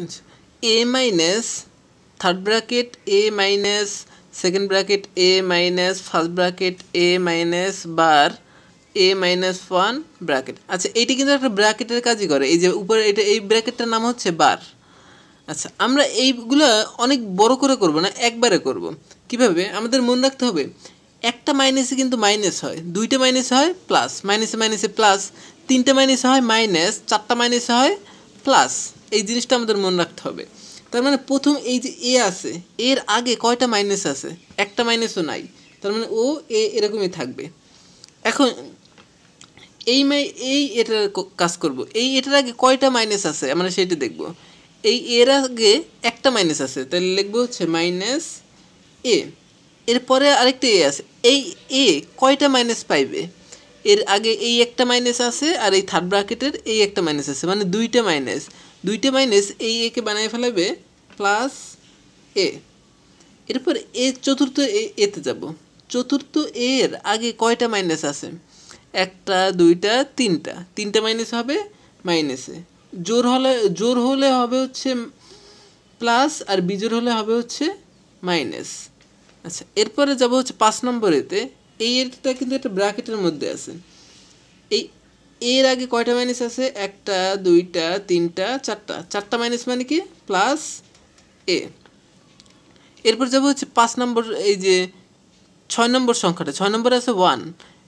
আচ্ছা A minus third bracket A minus second bracket A minus first bracket A minus bar A minus one bracket আচ্ছা এটি কিন্তু একটা ব্র্যাকেটের কাজই করে এই যে উপরে এটা এই ব্র্যাকেটটার নাম হচ্ছে বার আচ্ছা আমরা এইগুলো অনেক বড় করে করব না একবারে করব কিভাবে আমাদের মনে রাখতে হবে একটা মাইনাসে কিন্তু মাইনাস হয় দুইটা মাইনাস হয় প্লাস মাইনাসে মাইনাসে প্লাস তিনটা মাইনাসে হয় মাইনাস চারটা মাইনাসে হয় প্লাস এই জিনিসটা আমাদের মনে রাখতে হবে তার মানে প্রথম এই যে এ আছে এর আগে কয়টা মাইনাস আছে একটা মাইনাসও নাই তার মানে ও এ এরকমই থাকবে এখন এই মাই এই এটার কাজ করব এই এটার আগে কয়টা মাইনাস আছে আমরা সেটা দেখব এই এর আগে একটা মাইনাস আছে তাহলে লিখবো হচ্ছে মাইনাস এ এরপরে আরেকটা এ আছে এই এ কয়টা মাইনাস পাইবে এর আগে এই একটা মাইনাস আছে আর এই থার্ড ব্রাকেটের এই একটা মাইনাস আছে মানে দুইটা মাইনাস দুইটা মাইনাস এই একে বানিয়ে ফেলাবে প্লাস এ এরপর এ চতুর্থ এ এতে যাব চতুর্থ এর আগে কয়টা মাইনাস আছে একটা দুইটা তিনটা তিনটা মাইনাস হবে মাইনাসে জোর হলে জোর হলে হবে হচ্ছে প্লাস আর বিজোর হলে হবে হচ্ছে মাইনাস আচ্ছা এরপরে যাব হচ্ছে পাঁচ নম্বরেতে এই এরটা কিন্তু একটা ব্র্যাকেটের মধ্যে আছে এই এর আগে কয়টা মাইনাস আছে একটা দুইটা তিনটা চারটা চারটা মাইনাস মানে কি প্লাস এ এরপর যাবো হচ্ছে পাঁচ নম্বর এই যে ছয় নম্বর সংখ্যাটা ছয় নম্বর আছে ওয়ান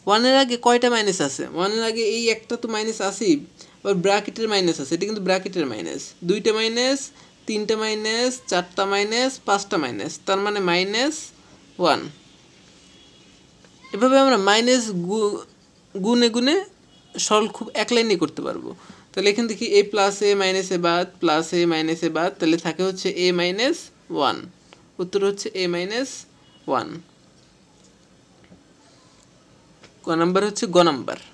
ওয়ানের আগে কয়টা মাইনাস আছে ওয়ানের আগে এই একটা তো মাইনাস আছেই আবার ব্র্যাকেটের মাইনাস আছে এটা কিন্তু ব্র্যাকেটের মাইনাস দুইটা মাইনাস তিনটা মাইনাস চারটা মাইনাস পাঁচটা মাইনাস তার মানে মাইনাস ওয়ান এভাবে আমরা মাইনাস গুনে গুনে সরল খুব এক লাইনে করতে পারবো তাহলে এখান থেকে এ প্লাস এ মাইনাস এ বাদ প্লাস এ মাইনাস এ বাদ তাহলে থাকে হচ্ছে এ মাইনাস ওয়ান উত্তর হচ্ছে এ মাইনাস ওয়ান ক নাম্বার হচ্ছে গ নাম্বার